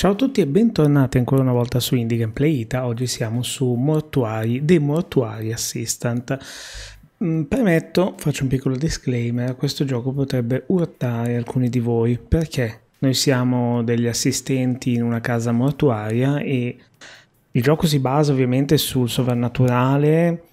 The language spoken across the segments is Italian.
Ciao a tutti e bentornati ancora una volta su Indie Gameplay Ita. Oggi siamo su Mortuari, The Mortuari Assistant. Mm, premetto, faccio un piccolo disclaimer, questo gioco potrebbe urtare alcuni di voi perché noi siamo degli assistenti in una casa mortuaria e il gioco si basa ovviamente sul sovrannaturale,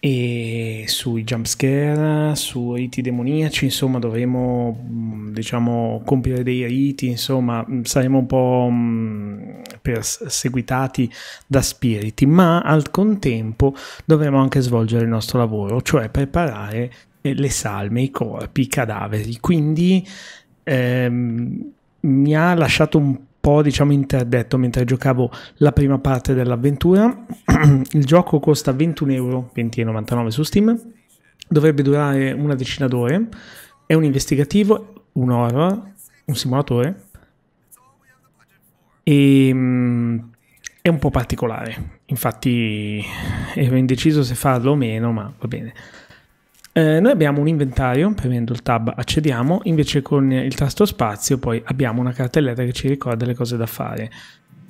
e sui jumpscare, sui riti demoniaci, insomma dovremo mm, diciamo compiere dei riti, insomma mm, saremo un po' mm, perseguitati da spiriti, ma al contempo dovremo anche svolgere il nostro lavoro, cioè preparare eh, le salme, i corpi, i cadaveri, quindi ehm, mi ha lasciato un po' diciamo interdetto mentre giocavo la prima parte dell'avventura. Il gioco costa 21 su Steam, dovrebbe durare una decina d'ore, è un investigativo, un horror, un simulatore e ehm, è un po' particolare, infatti ero indeciso se farlo o meno, ma va bene. Eh, noi abbiamo un inventario, premendo il tab accediamo, invece con il tasto spazio poi abbiamo una cartelletta che ci ricorda le cose da fare.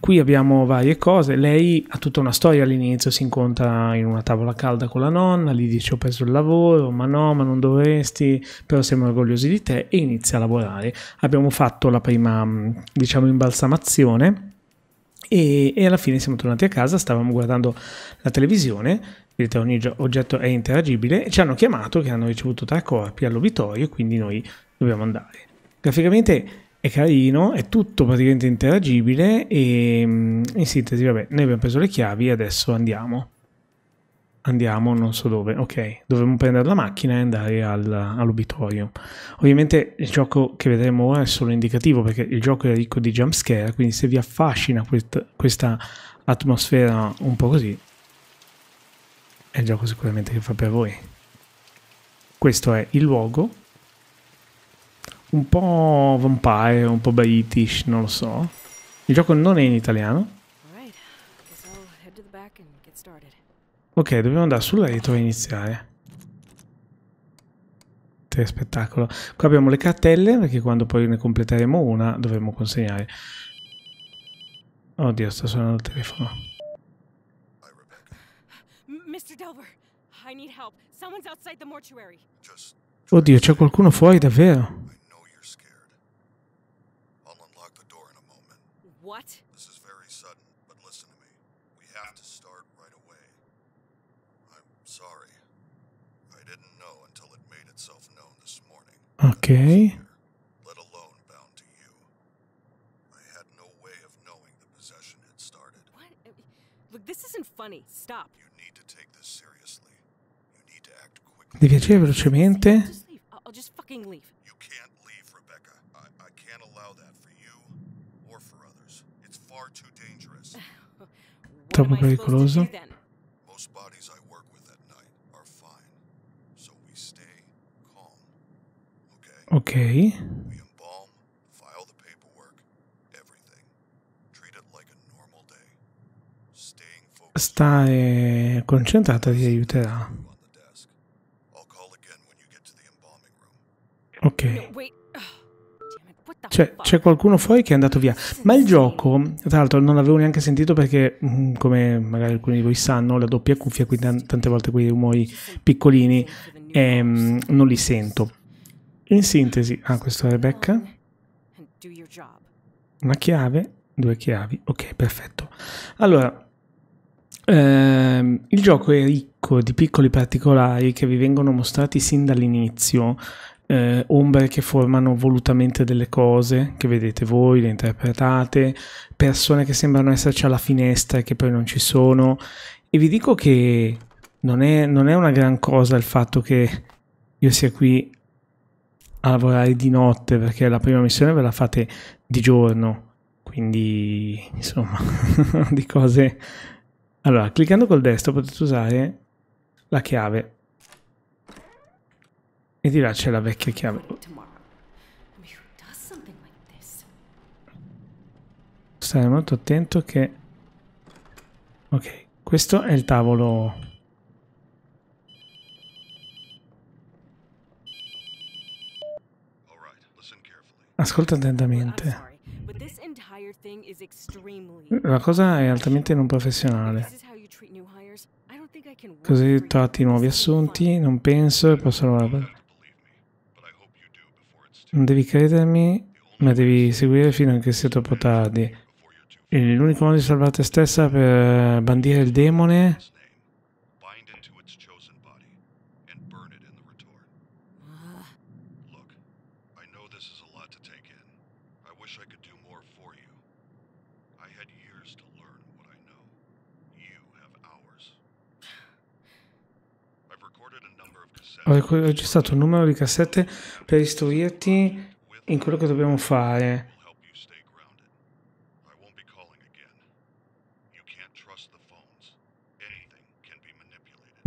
Qui abbiamo varie cose, lei ha tutta una storia all'inizio, si incontra in una tavola calda con la nonna, gli dice ho preso il lavoro, ma no, ma non dovresti, però siamo orgogliosi di te e inizia a lavorare. Abbiamo fatto la prima, mm, diciamo, imbalsamazione e, e alla fine siamo tornati a casa, stavamo guardando la televisione Vedete, ogni oggetto è interagibile e ci hanno chiamato che hanno ricevuto tre corpi all'obitorio, quindi noi dobbiamo andare. Graficamente è carino, è tutto praticamente interagibile e mm, in sintesi, vabbè, noi abbiamo preso le chiavi e adesso andiamo. Andiamo non so dove, ok, dovremmo prendere la macchina e andare al, all'obitorio. Ovviamente il gioco che vedremo ora è solo indicativo perché il gioco è ricco di jumpscare, quindi se vi affascina quest questa atmosfera un po' così, è il gioco sicuramente che fa per voi. Questo è il luogo, un po' vampire, un po' British, non lo so. Il gioco non è in italiano. Ok, dobbiamo andare sulla retro e iniziare. Che spettacolo. Qua abbiamo le cartelle, perché quando poi ne completeremo una dovremo consegnare. Oddio, sta suonando il telefono. Mr. Delver, I need help. Someone's outside the mortuary. Just Oddio, c'è qualcuno fuori davvero? I know you're scared. I'll unlock the door in a moment. What? This is very sudden, but listen to me. We have to start right away. I'm sorry. I didn't know until it made itself known this morning. Okay. Let alone bound to you. I had no way of knowing the possession had started. What? Look, this isn't funny. Stop. You Ti velocemente? You can't leave, Rebecca. I, I can't allow that for you or for others. It's far too dangerous. Troppo pericoloso. Most bodies I work with at night are fine. So we stay calm. Okay. Ok. stare concentrata ti aiuterà. Ok. Cioè, c'è qualcuno fuori che è andato via. Ma il gioco, tra l'altro, non l'avevo neanche sentito perché, mm, come magari alcuni di voi sanno, la doppia cuffia, quindi tante volte quei rumori piccolini ehm, non li sento. In sintesi, ah, questo è Rebecca. Una chiave, due chiavi. Ok, perfetto. Allora, Ehm, il gioco è ricco di piccoli particolari che vi vengono mostrati sin dall'inizio, eh, ombre che formano volutamente delle cose che vedete voi, le interpretate, persone che sembrano esserci alla finestra e che poi non ci sono. E vi dico che non è, non è una gran cosa il fatto che io sia qui a lavorare di notte perché la prima missione ve la fate di giorno, quindi insomma di cose allora, cliccando col destro potete usare la chiave. E di là c'è la vecchia chiave. Stare molto attento che... Ok, questo è il tavolo... Ascolta attentamente. La cosa è altamente non professionale. Così tratti nuovi assunti, non penso e posso lavorare. Non devi credermi, ma devi seguire fino a che sia troppo tardi. E L'unico modo di salvare te stessa per bandire il demone I know this is a lot to take in. I wish I could do more for you. I had years to learn what I know. You have hours. I've recorded a number of cassettes. Ho registrato un numero di cassette per istruirti in quello che dobbiamo fare.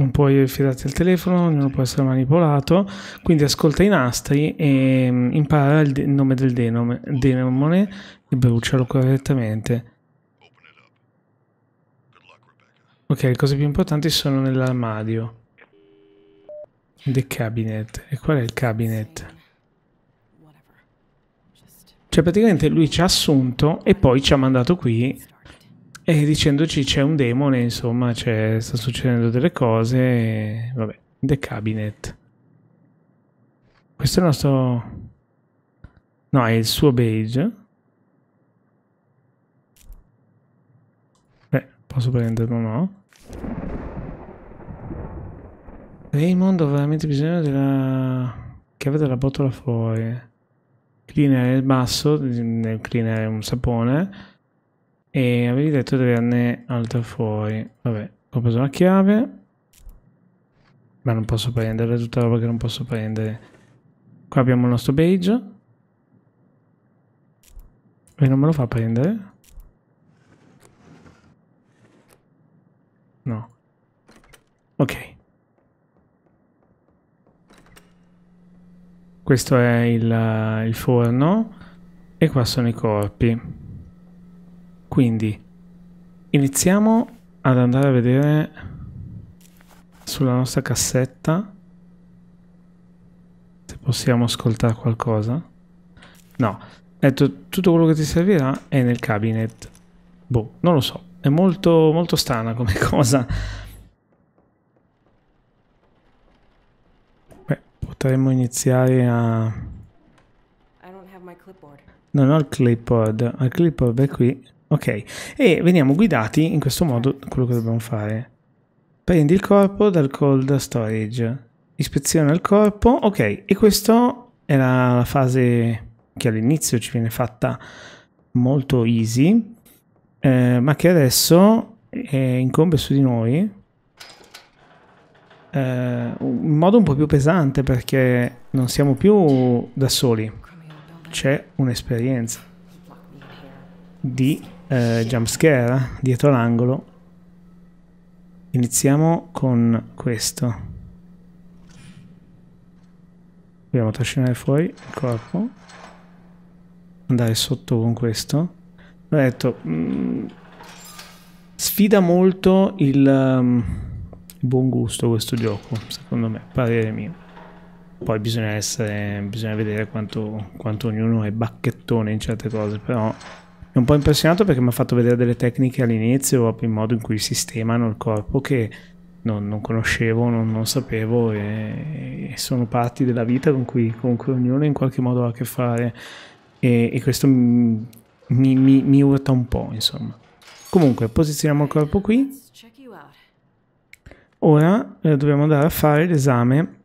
non puoi fidarti del telefono, non può essere manipolato, quindi ascolta i nastri e mm, impara il nome del denome, demone e brucialo correttamente. Ok, le cose più importanti sono nell'armadio. The cabinet. E qual è il cabinet? Cioè praticamente lui ci ha assunto e poi ci ha mandato qui e dicendoci c'è un demone, insomma, sta succedendo delle cose. e, Vabbè, The Cabinet. Questo è il nostro... No, è il suo beige. Beh, posso prenderlo, no? Raymond ho veramente bisogno della chiave della botola fuori. Cleaner è il basso, cleaner è un sapone. E avevi detto di averne altre fuori. Vabbè, ho preso la chiave. Ma non posso prendere, è tutta roba che non posso prendere. Qua abbiamo il nostro beige. E non me lo fa prendere? No. Ok. Questo è il, il forno. E qua sono i corpi. Quindi iniziamo ad andare a vedere sulla nostra cassetta se possiamo ascoltare qualcosa. No, detto, tutto quello che ti servirà è nel cabinet. Boh, non lo so, è molto, molto strana come cosa. Beh, potremmo iniziare a... Non ho il clipboard, il clipboard è qui. Ok, e veniamo guidati in questo modo quello che dobbiamo fare. Prendi il corpo dal cold storage, ispeziona il corpo, ok, e questa è la fase che all'inizio ci viene fatta molto easy, eh, ma che adesso eh, incombe su di noi eh, in modo un po' più pesante perché non siamo più da soli, c'è un'esperienza di eh, jumpscare eh, dietro l'angolo. Iniziamo con questo. Dobbiamo trascinare fuori il corpo. Andare sotto con questo. Ho detto, mh, mm, sfida molto il um, buon gusto questo gioco, secondo me, parere mio. Poi bisogna, essere, bisogna vedere quanto, quanto ognuno è bacchettone in certe cose, però è un po' impressionato perché mi ha fatto vedere delle tecniche all'inizio, il modo in cui sistemano il corpo che non, non conoscevo, non, non sapevo e, e, sono parti della vita con cui, con ognuno in qualche modo ha a che fare e, e questo mi, mi, mi urta un po', insomma. Comunque, posizioniamo il corpo qui. Ora eh, dobbiamo andare a fare l'esame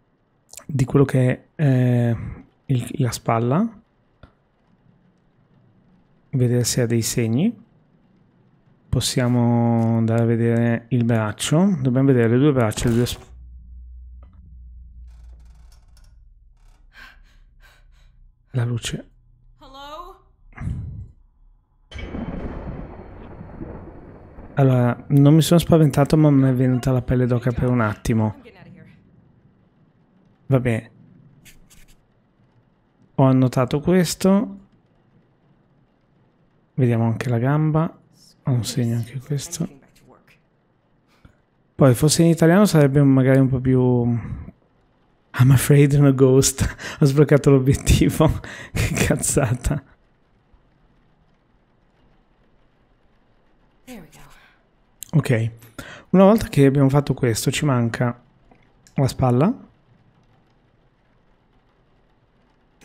di quello che è eh, il, la spalla vedere se ha dei segni. Possiamo andare a vedere il braccio. Dobbiamo vedere le due braccia, le due spalle. La luce. Allora, non mi sono spaventato ma mi è venuta la pelle d'oca per un attimo. Va bene. Ho annotato questo. Vediamo anche la gamba, ha un segno anche questo. Poi forse in italiano sarebbe magari un po' più... I'm afraid of a ghost. Ho sbloccato l'obiettivo. che cazzata. Ok, una volta che abbiamo fatto questo ci manca la spalla.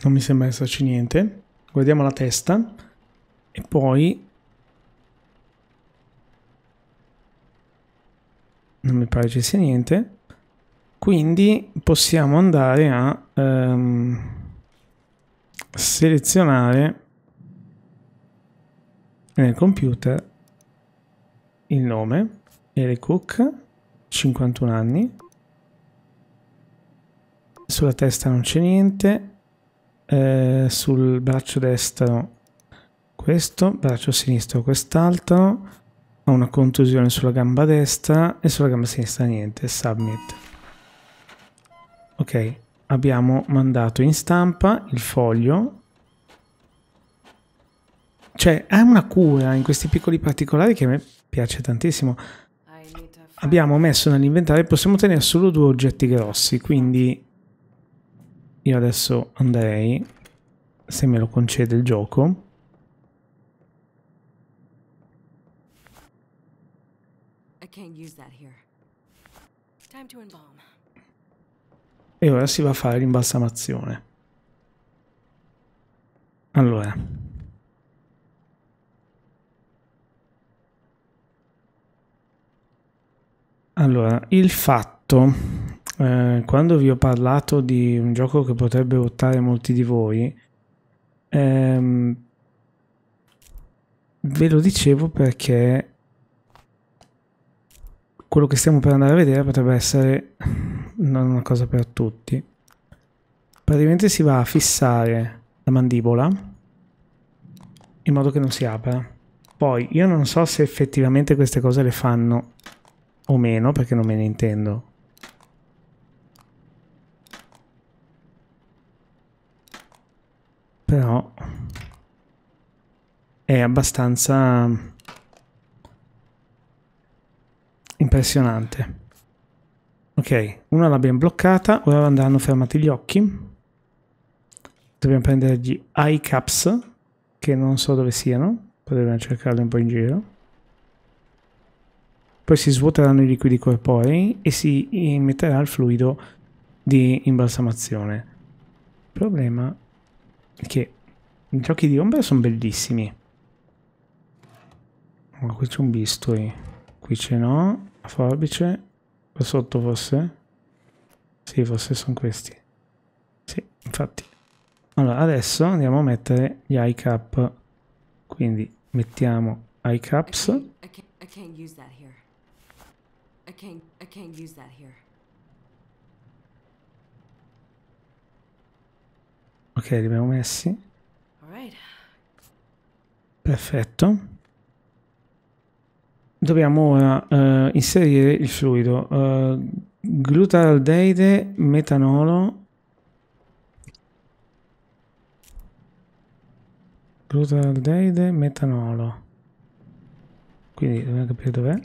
Non mi sembra esserci niente. Guardiamo la testa e poi non mi pare ci sia niente quindi possiamo andare a um, selezionare nel computer il nome Eric Cook 51 anni sulla testa non c'è niente eh, sul braccio destro questo, braccio sinistro quest'altro, ho una contusione sulla gamba destra e sulla gamba sinistra niente, submit. Ok, abbiamo mandato in stampa il foglio. Cioè, è una cura in questi piccoli particolari che a me piace tantissimo. Abbiamo messo nell'inventario, possiamo tenere solo due oggetti grossi, quindi io adesso andrei, se me lo concede il gioco, use that here. Time to embalm. E ora si va a fare l'imbalsamazione. Allora. Allora, il fatto, eh, quando vi ho parlato di un gioco che potrebbe urtare molti di voi, ehm, ve lo dicevo perché quello che stiamo per andare a vedere potrebbe essere non una cosa per tutti. Praticamente si va a fissare la mandibola in modo che non si apra. Poi io non so se effettivamente queste cose le fanno o meno perché non me ne intendo. Però è abbastanza impressionante. Ok, una l'abbiamo bloccata, ora andranno fermati gli occhi. Dobbiamo prendere gli eye caps, che non so dove siano, potremmo cercarli un po' in giro. Poi si svuoteranno i liquidi corporei e si metterà il fluido di imbalsamazione. Il problema è che i giochi di ombra sono bellissimi. Oh, qui c'è un bisturi, qui ce n'ho, la forbice, qua sotto forse? Sì, forse sono questi. Sì, infatti. Allora, adesso andiamo a mettere gli high cap. Quindi mettiamo high caps. Ok, li abbiamo messi. Perfetto dobbiamo ora eh, inserire il fluido eh, glutaraldeide metanolo glutaraldeide metanolo quindi dobbiamo capire dov'è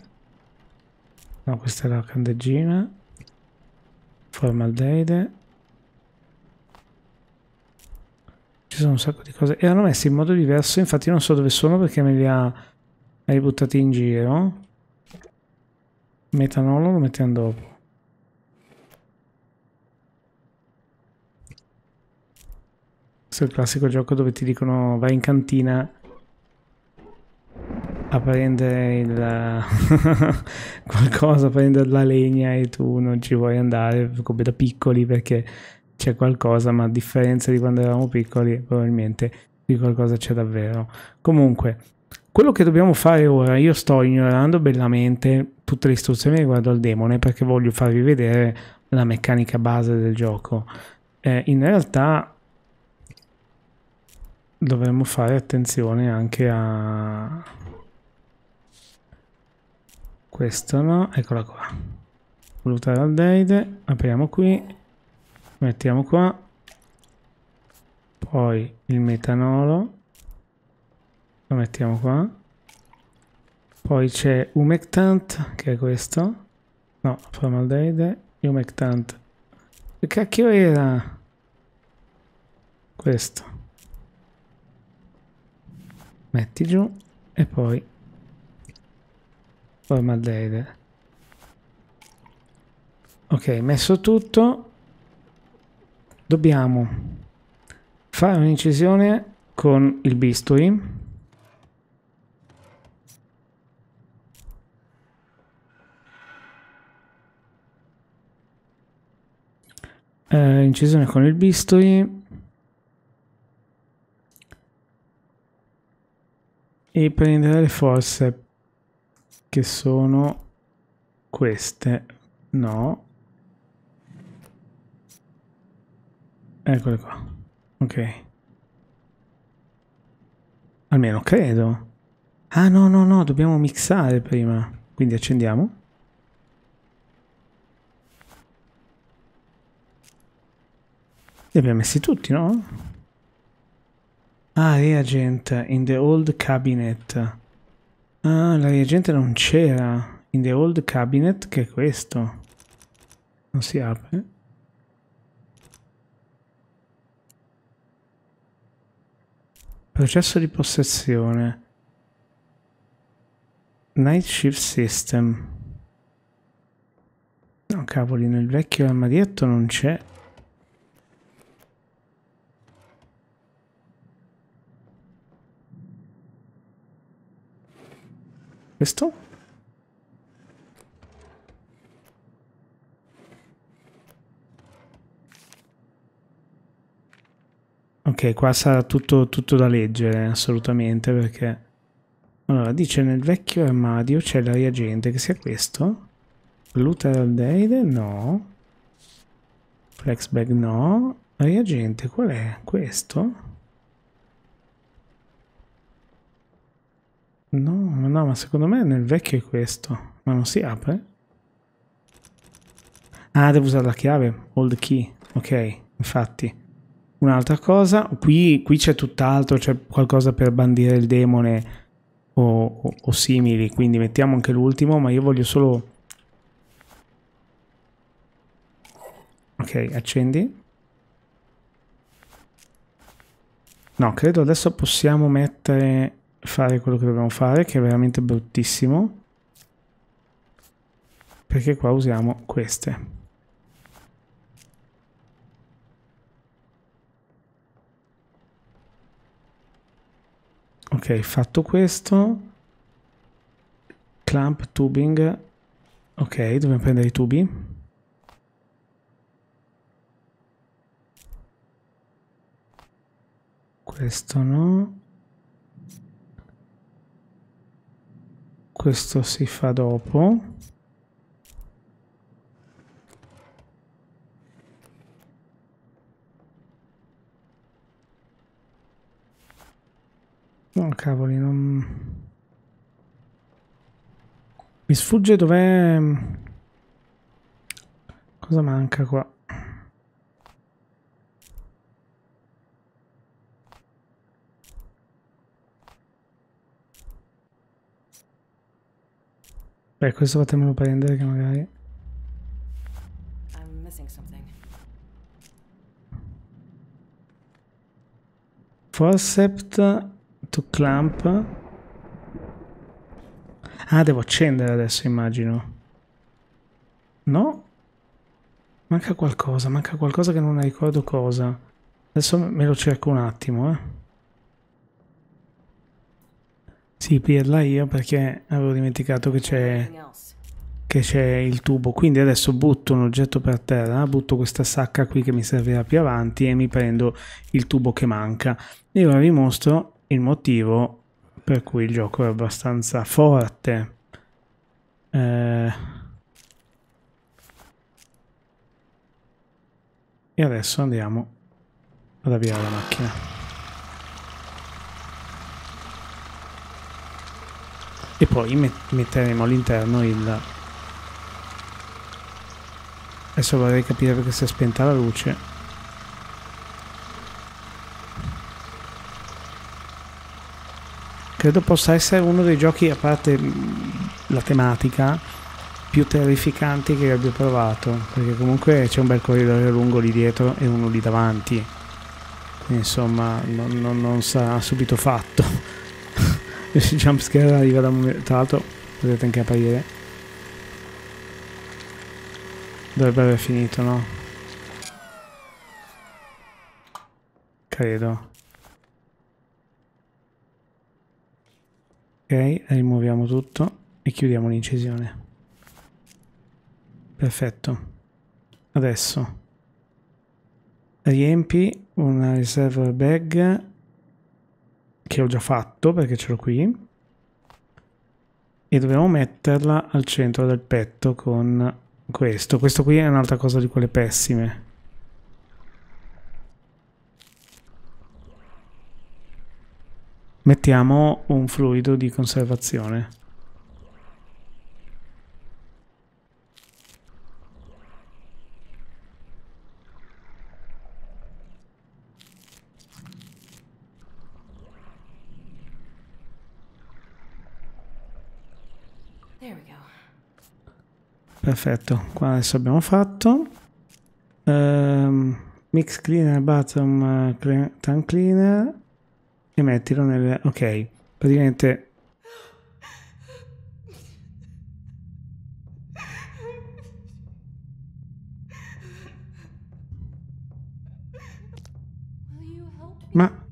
no questa è la candeggina formaldeide ci sono un sacco di cose e hanno messo in modo diverso infatti non so dove sono perché me li ha hai buttati in giro. Metanolo lo mettiamo dopo. Questo è il classico gioco dove ti dicono vai in cantina a prendere il qualcosa, a prendere la legna e tu non ci vuoi andare come da piccoli perché c'è qualcosa, ma a differenza di quando eravamo piccoli probabilmente di qualcosa c'è davvero. Comunque, quello che dobbiamo fare ora, io sto ignorando bellamente tutte le istruzioni riguardo al demone perché voglio farvi vedere la meccanica base del gioco. Eh, in realtà dovremmo fare attenzione anche a questo no eccola qua valutare aldeide apriamo qui mettiamo qua poi il metanolo lo mettiamo qua poi c'è Umectant che è questo no, formaldeide Umectant che cacchio era? questo metti giù e poi formaldeide ok, messo tutto dobbiamo fare un'incisione con il bisturi eh, incisione con il bisturi e prendere le forze che sono queste no eccole qua ok almeno credo ah no no no dobbiamo mixare prima quindi accendiamo Li abbiamo messi tutti, no? Ah, reagent in the old cabinet. Ah, la reagente non c'era. In the old cabinet, che è questo. Non si apre. Processo di possessione. Night Shift System. No, cavoli, nel vecchio armadietto non c'è Questo? Ok, qua sarà tutto, tutto da leggere, assolutamente, perché... Allora, dice nel vecchio armadio c'è la reagente, che sia questo? Glutaraldeide? No. Flexbag no. Reagente qual è? Questo? No, no, ma secondo me nel vecchio è questo. Ma non si apre? Ah, devo usare la chiave. Hold key. Ok, infatti. Un'altra cosa, qui, qui c'è tutt'altro, c'è qualcosa per bandire il demone o, o, o simili, quindi mettiamo anche l'ultimo, ma io voglio solo... Ok, accendi. No, credo adesso possiamo mettere fare quello che dobbiamo fare, che è veramente bruttissimo, perché qua usiamo queste. Ok, fatto questo, clamp tubing, ok, dobbiamo prendere i tubi. Questo no. questo si fa dopo. No, oh, cavoli, non... Mi sfugge dov'è... Cosa manca qua? Beh, questo fatemelo prendere che magari... Forcept to clamp. Ah, devo accendere adesso, immagino. No? Manca qualcosa, manca qualcosa che non ricordo cosa. Adesso me lo cerco un attimo, eh. Sì, pirla io perché avevo dimenticato che c'è che c'è il tubo quindi adesso butto un oggetto per terra butto questa sacca qui che mi servirà più avanti e mi prendo il tubo che manca e ora vi mostro il motivo per cui il gioco è abbastanza forte eh... e adesso andiamo ad avviare la macchina e poi met metteremo all'interno il adesso vorrei capire perché si è spenta la luce credo possa essere uno dei giochi a parte mm, la tematica più terrificanti che abbia provato perché comunque c'è un bel corridoio lungo lì dietro e uno lì davanti insomma non, non, non sarà subito fatto questo jumpscare arriva da un momento. Tra l'altro potete anche apparire. Dovrebbe aver finito, no? Credo. Ok, rimuoviamo tutto e chiudiamo l'incisione. Perfetto. Adesso riempi una reservoir bag che ho già fatto perché ce l'ho qui e dobbiamo metterla al centro del petto con questo questo qui è un'altra cosa di quelle pessime mettiamo un fluido di conservazione perfetto qua adesso abbiamo fatto um, mix cleaner bottom tank eh, cleaner e mettilo nel ok praticamente Ma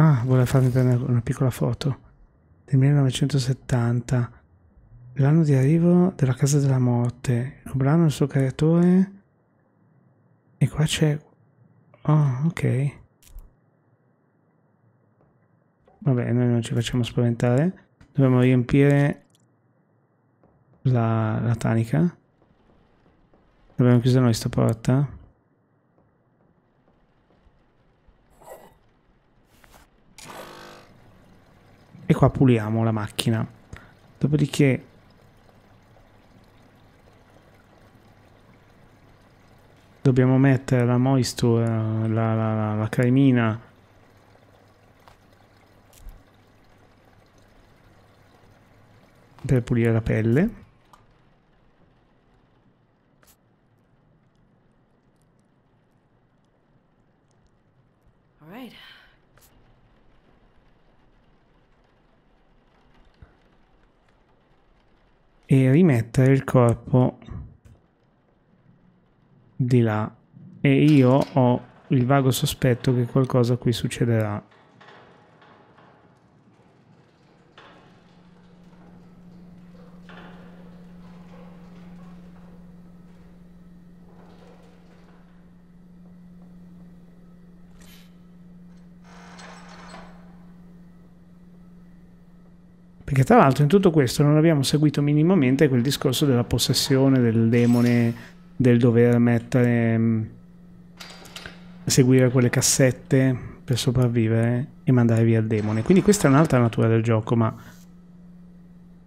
Ah, vuole farmi prendere una piccola foto. Del 1970. L'anno di arrivo della Casa della Morte. Il brano il suo creatore. E qua c'è... Oh, ok. Vabbè, noi non ci facciamo spaventare. Dobbiamo riempire la, la tanica. Dobbiamo chiudere noi sta porta. e qua puliamo la macchina dopodiché dobbiamo mettere la moisture la, la, la, la cremina per pulire la pelle e rimettere il corpo di là e io ho il vago sospetto che qualcosa qui succederà tra l'altro in tutto questo non abbiamo seguito minimamente quel discorso della possessione del demone, del dover mettere, mm, seguire quelle cassette per sopravvivere e mandare via il demone. Quindi questa è un'altra natura del gioco, ma...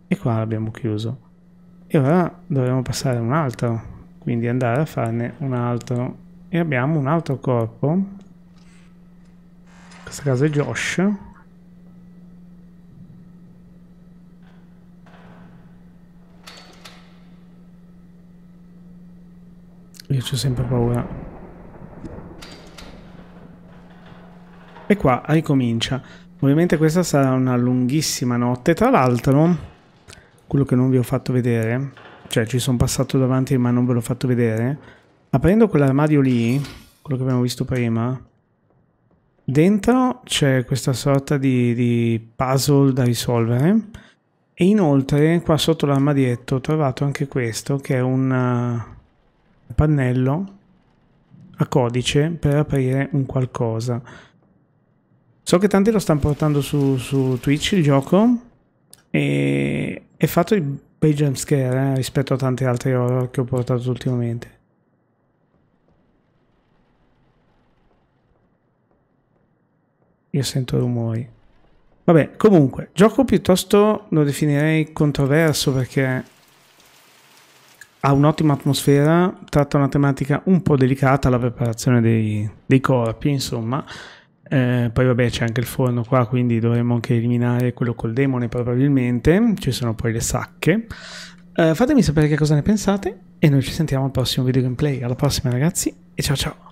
E qua l'abbiamo chiuso. E ora dovremo passare a un altro, quindi andare a farne un altro. E abbiamo un altro corpo, in questo caso è Josh. Io ho sempre paura. E qua ricomincia. Ovviamente questa sarà una lunghissima notte. Tra l'altro, quello che non vi ho fatto vedere, cioè ci sono passato davanti ma non ve l'ho fatto vedere, aprendo quell'armadio lì, quello che abbiamo visto prima, dentro c'è questa sorta di, di puzzle da risolvere. E inoltre qua sotto l'armadietto ho trovato anche questo che è un pannello a codice per aprire un qualcosa. So che tanti lo stanno portando su, su Twitch il gioco e è fatto di bei jumpscare eh, rispetto a tanti altri horror che ho portato ultimamente. Io sento rumori. Vabbè, comunque, gioco piuttosto lo definirei controverso perché ha un'ottima atmosfera, tratta una tematica un po' delicata, la preparazione dei, dei corpi, insomma. Eh, poi vabbè c'è anche il forno qua, quindi dovremmo anche eliminare quello col demone probabilmente. Ci sono poi le sacche. Eh, fatemi sapere che cosa ne pensate e noi ci sentiamo al prossimo video gameplay. Alla prossima ragazzi e ciao ciao!